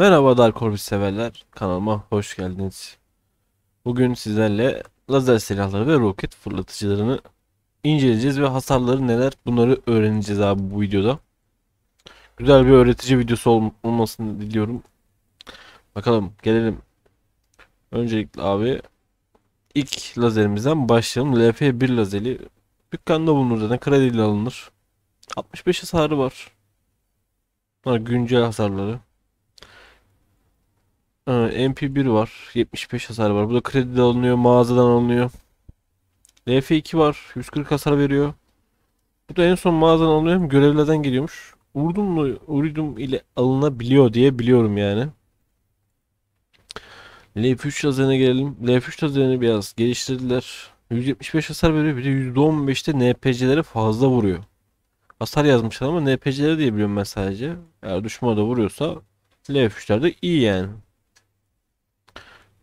Merhaba Dark Orbit severler kanalıma hoş geldiniz. Bugün sizlerle lazer silahları ve roket fırlatıcılarını inceleyeceğiz ve hasarları neler bunları öğreneceğiz abi bu videoda. Güzel bir öğretici videosu ol olmasını diliyorum. Bakalım gelelim. Öncelikle abi ilk lazerimizden başlayalım. LF1 lazeri dükkanda bulunur zaten krediyle alınır. 65 hasarı var. Bunlar güncel hasarları. MP1 var. 75 hasar var. Bu da kredi alınıyor. Mağazadan alınıyor. LF2 var. 140 hasar veriyor. Bu da en son mağazadan alınıyor. Hem görevlerden geliyormuş. Urdumlu Uridum ile alınabiliyor diye biliyorum yani. LF3 lazerine gelelim. LF3 lazerini biraz geliştirdiler. 175 hasar veriyor. Bir de %15'te NPC'lere fazla vuruyor. Hasar yazmışlar ama NPC'lere diye biliyorum ben sadece. Eğer düşmana da vuruyorsa LF3'lerde iyi yani.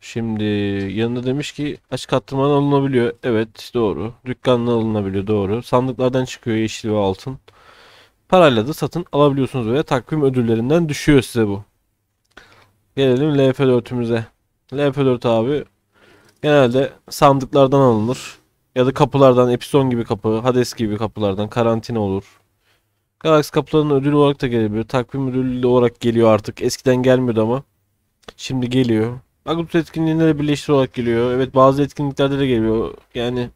Şimdi yanında demiş ki açık attırmadan alınabiliyor. Evet doğru. Dükkanla alınabiliyor doğru. Sandıklardan çıkıyor yeşil ve altın. Parayla da satın alabiliyorsunuz veya takvim ödüllerinden düşüyor size bu. Gelelim LF4'ümüze. LF4 abi genelde sandıklardan alınır. Ya da kapılardan Epson gibi kapı, Hades gibi kapılardan karantina olur. Galaxy kapılarının ödül olarak da gelebilir. Takvim ödülü olarak geliyor artık. Eskiden gelmiyordu ama. Şimdi geliyor. Agritus etkinliğinde de birleştir olarak geliyor. Evet bazı etkinliklerde de geliyor. Yani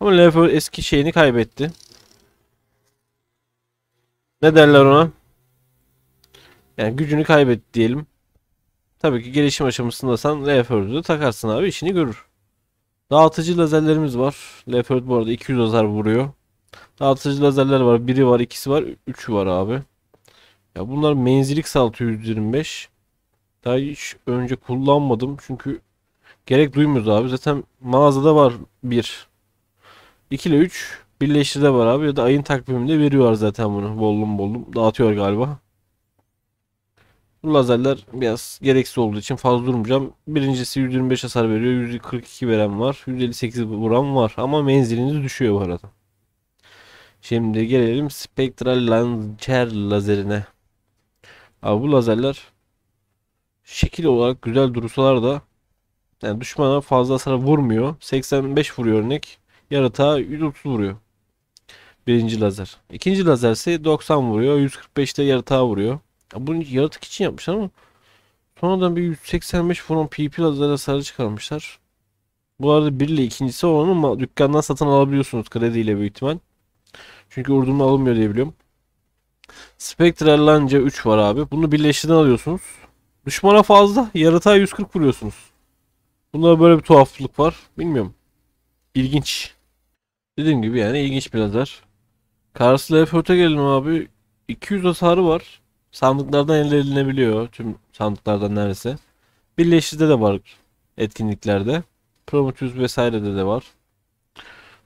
ama Leopold eski şeyini kaybetti. Ne derler ona? Yani gücünü kaybetti diyelim. Tabii ki gelişim aşamasındasan sen takarsın abi işini görür. Dağıtıcı lazerlerimiz var. Leopard bu arada 200 lazer vuruyor. Dağıtıcı lazerler var. Biri var, ikisi var, üçü var abi. Ya bunlar menzilik saltıyor 125. Daha hiç önce kullanmadım çünkü gerek duymuyoruz abi. Zaten mağazada var 1. 2 ile 3 birleştirde var abi ya da ayın takviminde veriyorlar zaten bunu. Bollum bollum dağıtıyor galiba. Bu lazerler biraz gereksiz olduğu için fazla durmayacağım. Birincisi 125 hasar veriyor. 142 veren var. 158 vuran var. Ama menziliniz düşüyor bu arada. Şimdi gelelim Spectral Lancer lazerine. Abi bu lazerler şekil olarak güzel durusalar da yani düşmana fazla hasar vurmuyor. 85 vuruyor örnek. Yaratığa 130 vuruyor. Birinci lazer. İkinci lazer ise 90 vuruyor. 145'te yaratığa vuruyor. Ya bunu yaratık için yapmışlar ama sonradan bir 185 vuran PP lazer hasarı çıkarmışlar. Bu arada 1 ile ikincisi olanı dükkandan satın alabiliyorsunuz krediyle büyük ihtimal. Çünkü urdumla alınmıyor diye biliyorum. Spectral Lanca 3 var abi. Bunu birleştirden alıyorsunuz. Düşmana fazla. Yaratığa 140 vuruyorsunuz. Bunda böyle bir tuhaflık var. Bilmiyorum. İlginç. Dediğim gibi yani ilginç bir lazer. Karşısı Leopard'a gelelim abi. 200 hasarı var. Sandıklardan elde edilebiliyor. Tüm sandıklardan neredeyse. Birleşizde de var etkinliklerde. Prometheus vesairede de var.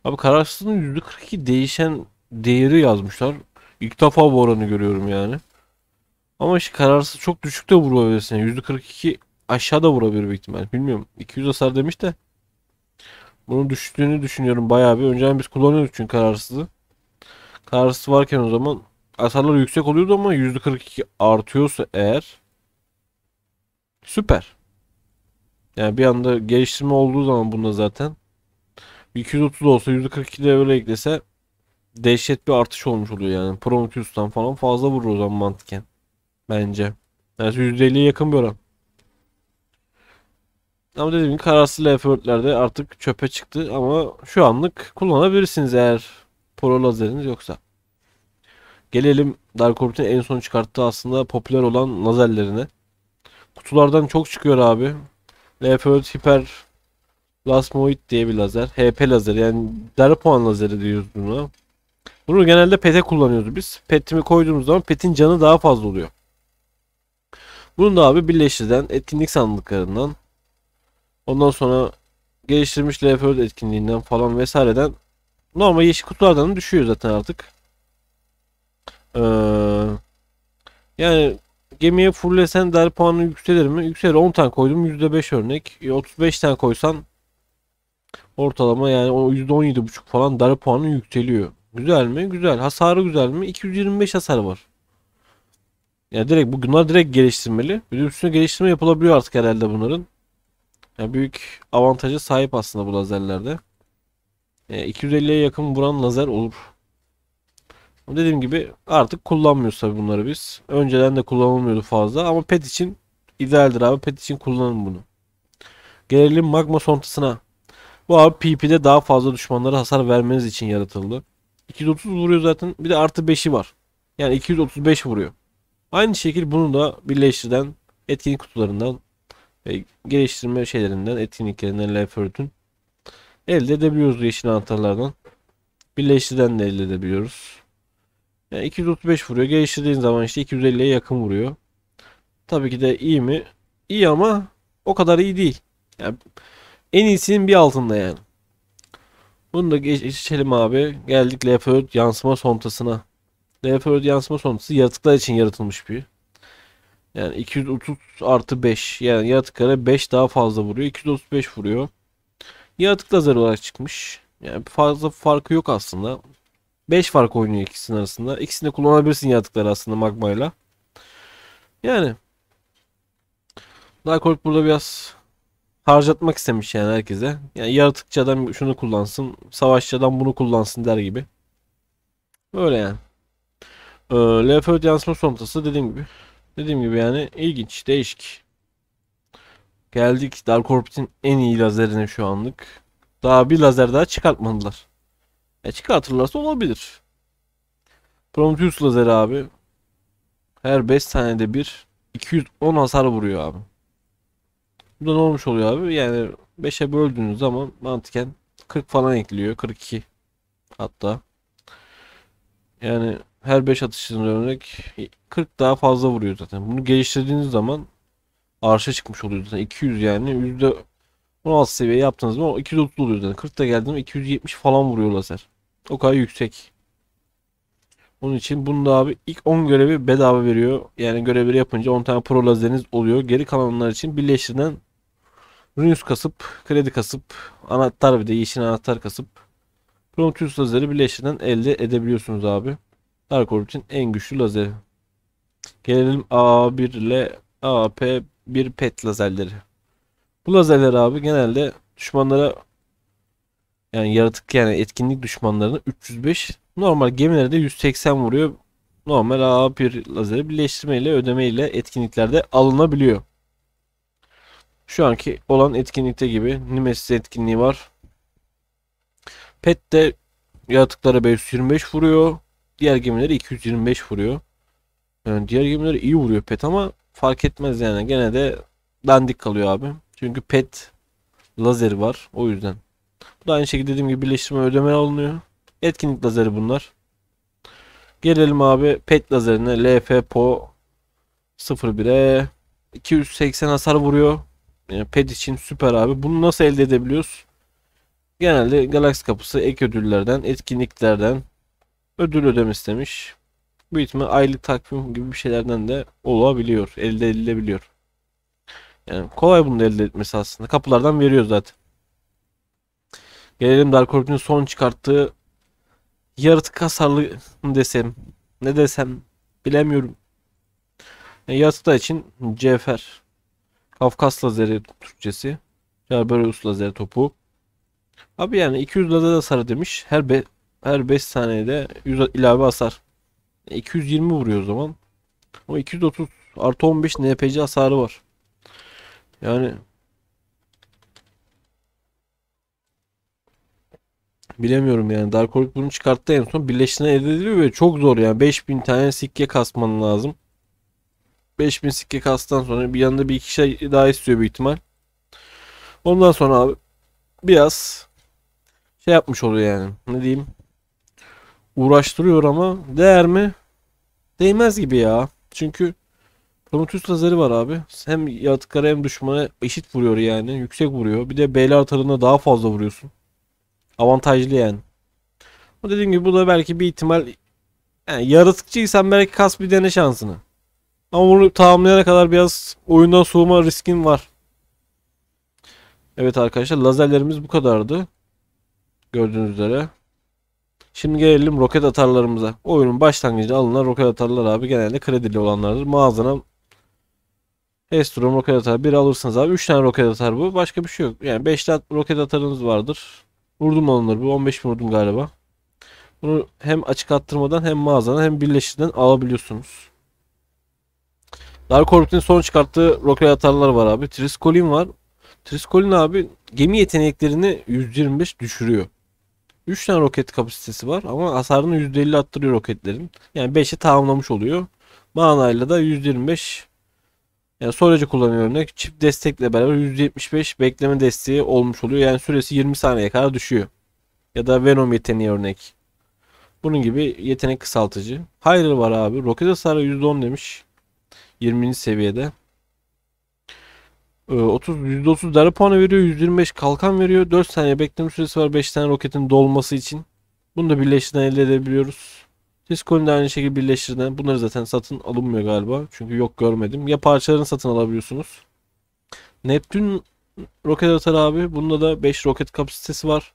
Abi kararsızlığın %42 değişen değeri yazmışlar. İlk defa bu oranı görüyorum yani. Ama işte kararsız çok düşük de vurabilirsin. Yani aşağı da vurabilir büyük ihtimal. Bilmiyorum. 200 hasar demiş de. Bunun düştüğünü düşünüyorum bayağı bir. Önceden biz kullanıyorduk çünkü kararsızı. Kararsız varken o zaman hasarları yüksek oluyordu ama %42 artıyorsa eğer süper. Yani bir anda geliştirme olduğu zaman bunda zaten 230 olsa %42 de öyle eklese dehşet bir artış olmuş oluyor yani. Prometheus'tan falan fazla vurur o zaman mantıken. Bence. Yani %50'ye yakın bir oran. Ama dediğim gibi kararsız l artık çöpe çıktı ama şu anlık kullanabilirsiniz eğer pro lazeriniz yoksa. Gelelim Dark Orbit'in en son çıkarttığı aslında popüler olan lazerlerine. Kutulardan çok çıkıyor abi. L4 Hiper Plasmoid diye bir lazer. HP lazeri yani deri puan lazeri diyoruz bunu. Bunu genelde PET'e kullanıyoruz biz. PET'imi koyduğumuz zaman PET'in canı daha fazla oluyor. Bunu da abi birleştirden etkinlik sandıklarından ondan sonra geliştirilmiş leopard etkinliğinden falan vesaireden normal yeşil kutulardan düşüyor zaten artık. Ee, yani gemiye fullesen der puanı yükselir mi? Yükselir. 10 tane koydum %5 örnek. E, 35 tane koysan ortalama yani o %17.5 falan dar puanı yükseliyor. Güzel mi? Güzel. Hasarı güzel mi? 225 hasar var. Yani direkt bunlar direkt geliştirmeli. Bir de üstüne geliştirme yapılabiliyor artık herhalde bunların. Yani büyük avantaja sahip aslında bu lazerlerde. E, 250'ye yakın vuran lazer olur. Ama dediğim gibi artık kullanmıyoruz tabii bunları biz. Önceden de kullanılmıyordu fazla ama pet için idealdir abi. Pet için kullanın bunu. Gelelim magma sontasına. Bu abi PP'de daha fazla düşmanlara hasar vermeniz için yaratıldı. 230 vuruyor zaten. Bir de artı 5'i var. Yani 235 vuruyor. Aynı şekilde bunu da birleştirden etkinlik kutularından ve geliştirme şeylerinden etkinliklerinden LeFort'un elde edebiliyoruz yeşil anahtarlardan. Birleştirden de elde edebiliyoruz. Yani 235 vuruyor. Geliştirdiğin zaman işte 250'ye yakın vuruyor. Tabii ki de iyi mi? İyi ama o kadar iyi değil. Yani en iyisinin bir altında yani. Bunu da geçelim abi. Geldik LeFort yansıma sontasına. Leopard yansıma sonrası yaratıklar için yaratılmış bir Yani 230 artı 5. Yani yaratıklara 5 daha fazla vuruyor. 235 vuruyor. Yaratık lazer olarak çıkmış. Yani fazla farkı yok aslında. 5 fark oynuyor ikisinin arasında. İkisini kullanabilirsin yaratıkları aslında magmayla. Yani Dark Orc burada biraz harcatmak istemiş yani herkese. Yani yaratıkçı adam şunu kullansın, savaşçı adam bunu kullansın der gibi. Öyle yani. Ee, LFÖ yansıma somutası dediğim gibi. Dediğim gibi yani ilginç, değişik. Geldik Dark Orbit'in en iyi lazerine şu anlık. Daha bir lazer daha çıkartmadılar. E çıkartırlarsa olabilir. Prometheus lazeri abi. Her 5 saniyede bir 210 hasar vuruyor abi. Bu da ne olmuş oluyor abi? Yani 5'e böldüğünüz zaman mantıken 40 falan ekliyor. 42 hatta. Yani her 5 atışın örnek 40 e, daha fazla vuruyor zaten. Bunu geliştirdiğiniz zaman arşa çıkmış oluyor zaten. 200 yani %16 seviye yaptığınız zaman 230 oluyor zaten. 40 da geldiğinde 270 falan vuruyor lazer. O kadar yüksek. Onun için bunu da abi ilk 10 görevi bedava veriyor. Yani görevleri yapınca 10 tane pro lazeriniz oluyor. Geri kalanlar için birleştirilen Runes kasıp, kredi kasıp, anahtar bir de yeşil anahtar kasıp Prometheus lazeri birleştirilen elde edebiliyorsunuz abi. Dark Orb için en güçlü lazeri. Gelelim A1 ile AP1 pet lazerleri. Bu lazerler abi genelde düşmanlara yani yaratık yani etkinlik düşmanlarını 305 normal gemilere de 180 vuruyor. Normal A1 lazeri ödeme ile etkinliklerde alınabiliyor. Şu anki olan etkinlikte gibi Nimesis etkinliği var. Pet de yaratıklara 525 vuruyor. Diğer gemileri 225 vuruyor. Yani diğer gemileri iyi vuruyor pet ama fark etmez yani. Gene de dandik kalıyor abi. Çünkü pet lazeri var. O yüzden. Bu da aynı şekilde dediğim gibi birleştirme ödeme alınıyor. Etkinlik lazeri bunlar. Gelelim abi pet lazerine. LF Po 01'e 280 hasar vuruyor. Yani pet için süper abi. Bunu nasıl elde edebiliyoruz? Genelde galaksi kapısı ek ödüllerden, etkinliklerden, ödül ödem istemiş. Bu itme aylık takvim gibi bir şeylerden de olabiliyor. Elde edilebiliyor. Yani kolay bunu elde etmesi aslında. Kapılardan veriyor zaten. Gelelim Dark Orbit'in son çıkarttığı yaratık hasarlı desem ne desem bilemiyorum. Yani e, yaratıklar için Cefer. Kafkas lazeri Türkçesi. Cerberus lazeri topu. Abi yani 200 lazer sarı demiş. Her be her 5 saniyede 100 ilave hasar. 220 e, vuruyor o zaman. O 230 artı 15 NPC hasarı var. Yani bilemiyorum yani Dark Orc bunu çıkarttı en son birleşine elde ediliyor ve çok zor yani 5000 tane sikke kasman lazım. 5000 sikke kastan sonra bir yanında bir iki şey daha istiyor bir ihtimal. Ondan sonra abi biraz şey yapmış oluyor yani. Ne diyeyim? uğraştırıyor ama değer mi? Değmez gibi ya. Çünkü Prometheus lazeri var abi. Hem yaratıklara hem düşmana eşit vuruyor yani. Yüksek vuruyor. Bir de beyler atarına daha fazla vuruyorsun. Avantajlı yani. Ama dediğim gibi bu da belki bir ihtimal yani yaratıkçıysan belki kas bir dene şansını. Ama bunu tamamlayana kadar biraz oyundan soğuma riskin var. Evet arkadaşlar lazerlerimiz bu kadardı. Gördüğünüz üzere. Şimdi gelelim roket atarlarımıza. Oyunun başlangıcında alınan roket atarlar abi genelde kredili olanlardır. Mağazana Hestrom roket atar. Bir alırsınız abi. 3 tane roket atar bu. Başka bir şey yok. Yani 5 tane roket atarınız vardır. Vurdum onları. Bu 15 mi vurdum galiba. Bunu hem açık attırmadan hem mağazadan hem birleştirden alabiliyorsunuz. Dark Orbit'in son çıkarttığı roket atarlar var abi. Triskolin var. Triskolin abi gemi yeteneklerini 125 düşürüyor. 3 tane roket kapasitesi var ama hasarını %50 arttırıyor roketlerin. Yani 5'i tamamlamış oluyor. Manayla da %25 yani sonracı kullanıyor örnek. Çip destekle beraber %75 bekleme desteği olmuş oluyor. Yani süresi 20 saniye kadar düşüyor. Ya da Venom yeteneği örnek. Bunun gibi yetenek kısaltıcı. Hayır var abi. Roket hasarı %10 demiş. 20. seviyede. 30 %30 darbe puanı veriyor. 125 kalkan veriyor. 4 saniye bekleme süresi var 5 tane roketin dolması için. Bunu da birleştirden elde edebiliyoruz. Tiscoin de aynı şekilde birleştirden. Bunları zaten satın alınmıyor galiba. Çünkü yok görmedim. Ya parçalarını satın alabiliyorsunuz. Neptün roket atar abi. Bunda da 5 roket kapasitesi var.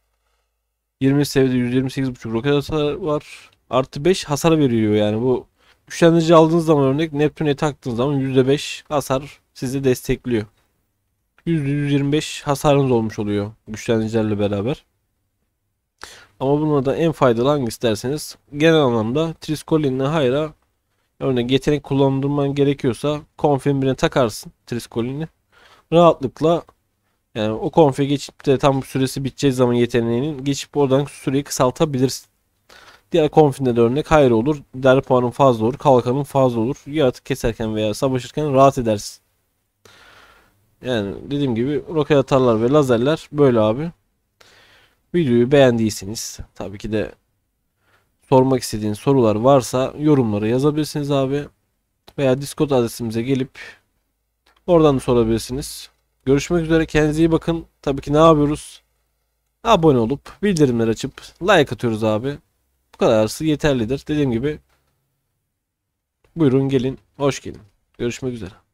20 seviyede 128.5 roket atar var. Artı 5 hasar veriyor yani bu güçlendirici aldığınız zaman örnek Neptün'e taktığınız zaman %5 hasar sizi destekliyor. %125 hasarınız olmuş oluyor güçlenicilerle beraber. Ama bunlardan en faydalı hangisi derseniz genel anlamda Triskolin'le Hayra örneğin yetenek kullandırman gerekiyorsa konfin takarsın Triskolin'i. Rahatlıkla yani o konfe geçip de tam süresi biteceği zaman yeteneğinin geçip oradan süreyi kısaltabilirsin. Diğer konfinde de örnek hayır olur. Der puanın fazla olur. Kalkanın fazla olur. Yaratık keserken veya savaşırken rahat edersin. Yani dediğim gibi roket atarlar ve lazerler böyle abi. Videoyu beğendiyseniz tabii ki de sormak istediğiniz sorular varsa yorumlara yazabilirsiniz abi. Veya Discord adresimize gelip oradan da sorabilirsiniz. Görüşmek üzere kendinize iyi bakın. Tabii ki ne yapıyoruz? Abone olup bildirimleri açıp like atıyoruz abi. Bu kadarsı yeterlidir. Dediğim gibi buyurun gelin hoş gelin. Görüşmek üzere.